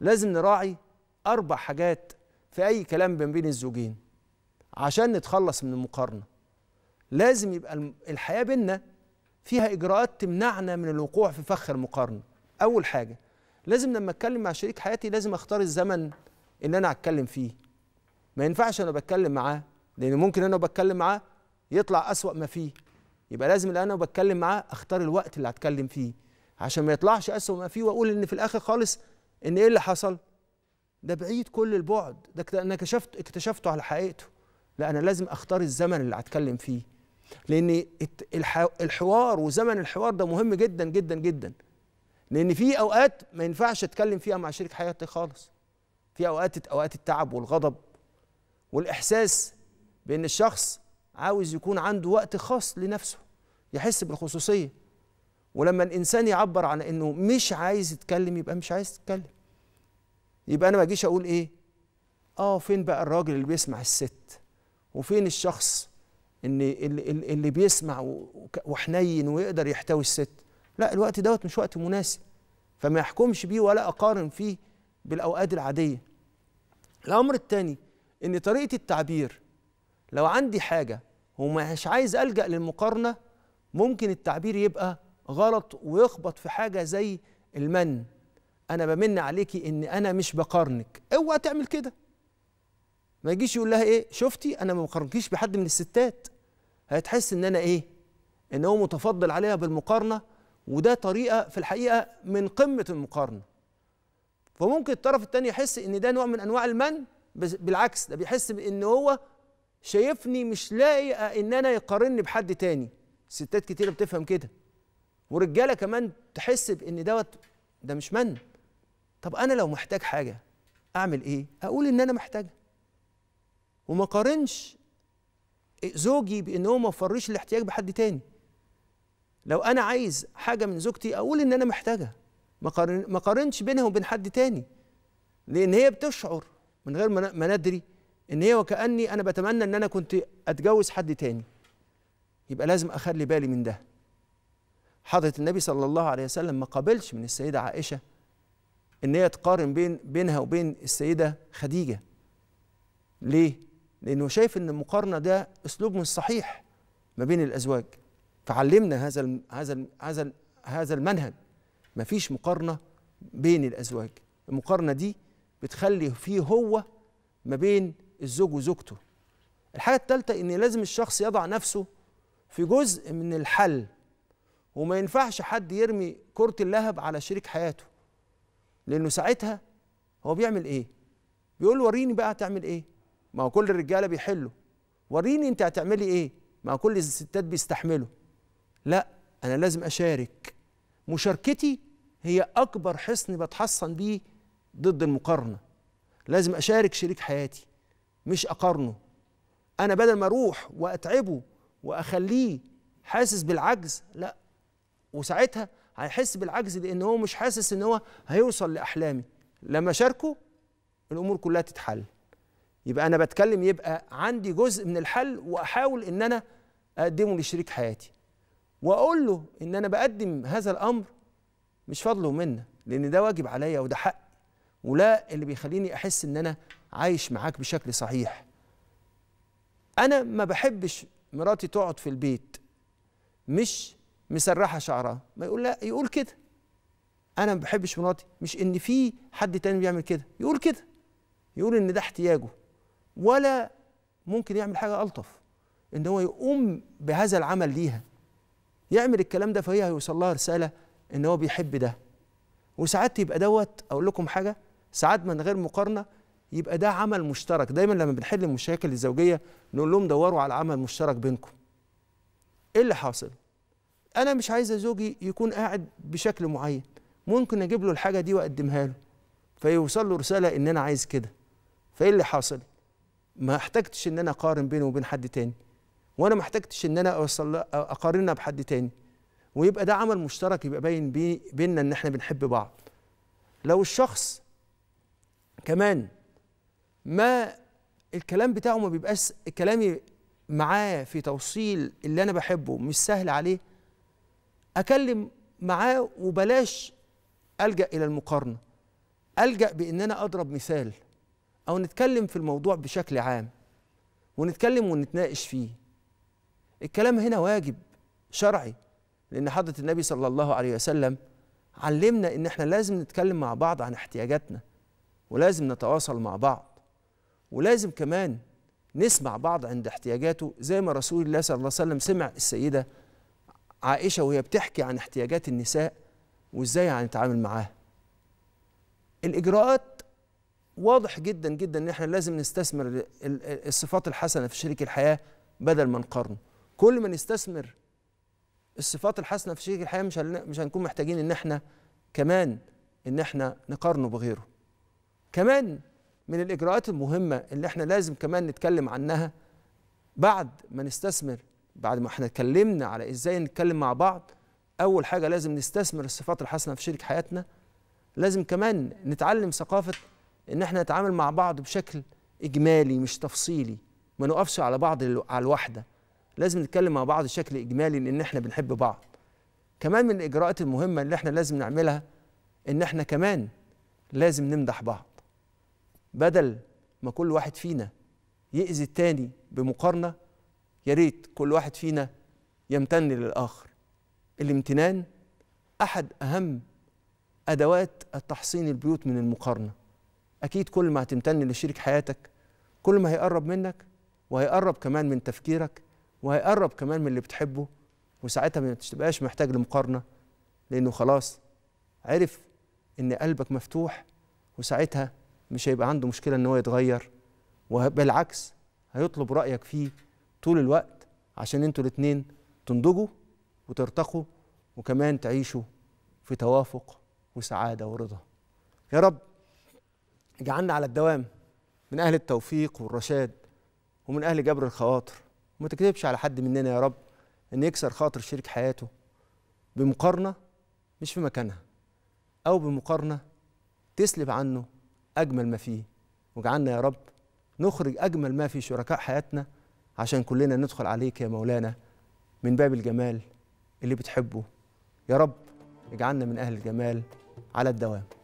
لازم نراعي أربع حاجات في أي كلام بين بين الزوجين عشان نتخلص من المقارنة لازم يبقى الحياة بينا فيها إجراءات تمنعنا من الوقوع في فخ المقارنة أول حاجة لازم لما أتكلم مع شريك حياتي لازم أختار الزمن اللي أنا هتكلم فيه ما ينفعش أنا بتكلم معاه لأن ممكن أنا بتكلم معاه يطلع أسوأ ما فيه يبقى لازم اللي أنا بتكلم معاه أختار الوقت اللي هتكلم فيه عشان ما يطلعش أسوأ ما فيه وأقول إن في الآخر خالص ان ايه اللي حصل ده بعيد كل البعد ده انا كشفت اكتشفته على حقيقته لا انا لازم اختار الزمن اللي هتكلم فيه لان الحوار وزمن الحوار ده مهم جدا جدا جدا لان في اوقات ما ينفعش اتكلم فيها مع شريك حياتي خالص في اوقات اوقات التعب والغضب والاحساس بان الشخص عاوز يكون عنده وقت خاص لنفسه يحس بالخصوصيه ولما الانسان يعبر عن انه مش عايز يتكلم يبقى مش عايز يتكلم يبقى انا ما اجيش اقول ايه اه فين بقى الراجل اللي بيسمع الست وفين الشخص ان اللي, اللي بيسمع وحنين ويقدر يحتوي الست لا الوقت دوت مش وقت مناسب فما يحكمش بيه ولا اقارن فيه بالاوقات العاديه الامر الثاني ان طريقه التعبير لو عندي حاجه ومش عايز الجا للمقارنه ممكن التعبير يبقى غلط ويخبط في حاجه زي المن انا بمن عليكي ان انا مش بقارنك اوعى تعمل كده ما يجيش يقول لها ايه شفتي انا ما بقارنكيش بحد من الستات هتحس ان انا ايه ان هو متفضل عليها بالمقارنه وده طريقه في الحقيقه من قمه المقارنه فممكن الطرف الثاني يحس ان ده نوع من انواع المن بالعكس ده بيحس بان هو شايفني مش لاقي ان انا يقارني بحد تاني ستات كتيره بتفهم كده ورجاله كمان تحس بان دوت ده مش من طب انا لو محتاج حاجه اعمل ايه اقول ان انا محتاجها وما قارنش زوجي بان هو ما وفرليش الاحتياج بحد تاني لو انا عايز حاجه من زوجتي اقول ان انا محتاجها ما قارنش بينها وبين حد تاني لان هي بتشعر من غير ما ندري ان هي وكاني انا بتمنى ان انا كنت اتجوز حد تاني يبقى لازم اخلي بالي من ده حضره النبي صلى الله عليه وسلم ما قابلش من السيده عائشه ان هي تقارن بين بينها وبين السيده خديجه ليه لانه شايف ان المقارنه ده اسلوب مش صحيح ما بين الازواج فعلمنا هذا الـ هذا الـ هذا الـ هذا المنهج مفيش مقارنه بين الازواج المقارنه دي بتخلي فيه هو ما بين الزوج وزوجته الحاجه الثالثه ان لازم الشخص يضع نفسه في جزء من الحل وما ينفعش حد يرمي كره اللهب على شريك حياته لانه ساعتها هو بيعمل ايه بيقول له وريني بقى هتعمل ايه ما هو كل الرجاله بيحلوا وريني انت هتعملي ايه ما هو كل الستات بيستحملوا لا انا لازم اشارك مشاركتي هي اكبر حصن بتحصن بيه ضد المقارنه لازم اشارك شريك حياتي مش اقارنه انا بدل ما اروح واتعبه واخليه حاسس بالعجز لا وساعتها هيحس بالعجز لان هو مش حاسس ان هو هيوصل لاحلامي لما شاركه الامور كلها تتحل يبقى انا بتكلم يبقى عندي جزء من الحل واحاول ان انا اقدمه لشريك حياتي واقول له ان انا بقدم هذا الامر مش فضله منه لان ده واجب عليا وده حقي ولا اللي بيخليني احس ان انا عايش معاك بشكل صحيح انا ما بحبش مراتي تقعد في البيت مش مسرحه شعرها ما يقول لا يقول كده انا ما بحبش مراتي مش ان في حد تاني بيعمل كده يقول كده يقول ان ده احتياجه ولا ممكن يعمل حاجه الطف ان هو يقوم بهذا العمل ليها يعمل الكلام ده فهي هيوصل لها رساله ان هو بيحب ده وساعات يبقى دوت اقول لكم حاجه ساعات من غير مقارنه يبقى ده عمل مشترك دايما لما بنحل المشاكل الزوجيه نقول لهم دوروا على عمل مشترك بينكم ايه اللي حاصل انا مش عايزه زوجي يكون قاعد بشكل معين ممكن اجيب له الحاجه دي واقدمها له فيوصل له رساله ان انا عايز كده فايه اللي حاصل ما احتجتش ان انا اقارن بينه وبين حد تاني وانا ما احتجتش ان انا اوصل اقارنها بحد تاني ويبقى ده عمل مشترك يبقى باين بينا ان احنا بنحب بعض لو الشخص كمان ما الكلام بتاعه ما بيبقاش كلامي معاه في توصيل اللي انا بحبه مش سهل عليه اكلم معاه وبلاش الجا الى المقارنه الجا بان انا اضرب مثال او نتكلم في الموضوع بشكل عام ونتكلم ونتناقش فيه الكلام هنا واجب شرعي لان حضره النبي صلى الله عليه وسلم علمنا ان احنا لازم نتكلم مع بعض عن احتياجاتنا ولازم نتواصل مع بعض ولازم كمان نسمع بعض عند احتياجاته زي ما رسول الله صلى الله عليه وسلم سمع السيده عائشة وهي بتحكي عن احتياجات النساء وازاي هنتعامل يعني معاها الإجراءات واضح جدا جدا ان احنا لازم نستثمر الصفات الحسنة في شريك الحياة بدل ما نقارنه كل ما نستثمر الصفات الحسنة في شريك الحياة مش مش هنكون محتاجين ان احنا كمان ان احنا نقارنه بغيره كمان من الإجراءات المهمة اللي احنا لازم كمان نتكلم عنها بعد ما نستثمر بعد ما احنا اتكلمنا على ازاي نتكلم مع بعض اول حاجه لازم نستثمر الصفات الحسنه في شريك حياتنا لازم كمان نتعلم ثقافه ان احنا نتعامل مع بعض بشكل اجمالي مش تفصيلي ما نقفش على بعض على الواحده لازم نتكلم مع بعض بشكل اجمالي لان احنا بنحب بعض كمان من الاجراءات المهمه اللي احنا لازم نعملها ان احنا كمان لازم نمدح بعض بدل ما كل واحد فينا يأذي التاني بمقارنه يا ريت كل واحد فينا يمتن للآخر الامتنان أحد أهم أدوات تحصين البيوت من المقارنة أكيد كل ما هتمتن لشريك حياتك كل ما هيقرب منك وهيقرب كمان من تفكيرك وهيقرب كمان من اللي بتحبه وساعتها ما تبقاش محتاج لمقارنة لأنه خلاص عرف إن قلبك مفتوح وساعتها مش هيبقى عنده مشكلة إن هو يتغير وبالعكس هيطلب رأيك فيه طول الوقت عشان انتوا الاثنين تنضجوا وترتقوا وكمان تعيشوا في توافق وسعاده ورضا يا رب اجعلنا على الدوام من اهل التوفيق والرشاد ومن اهل جبر الخواطر وما تكذبش على حد مننا يا رب ان يكسر خاطر شريك حياته بمقارنه مش في مكانها او بمقارنه تسلب عنه اجمل ما فيه واجعلنا يا رب نخرج اجمل ما في شركاء حياتنا عشان كلنا ندخل عليك يا مولانا من باب الجمال اللي بتحبه يا رب اجعلنا من أهل الجمال على الدوام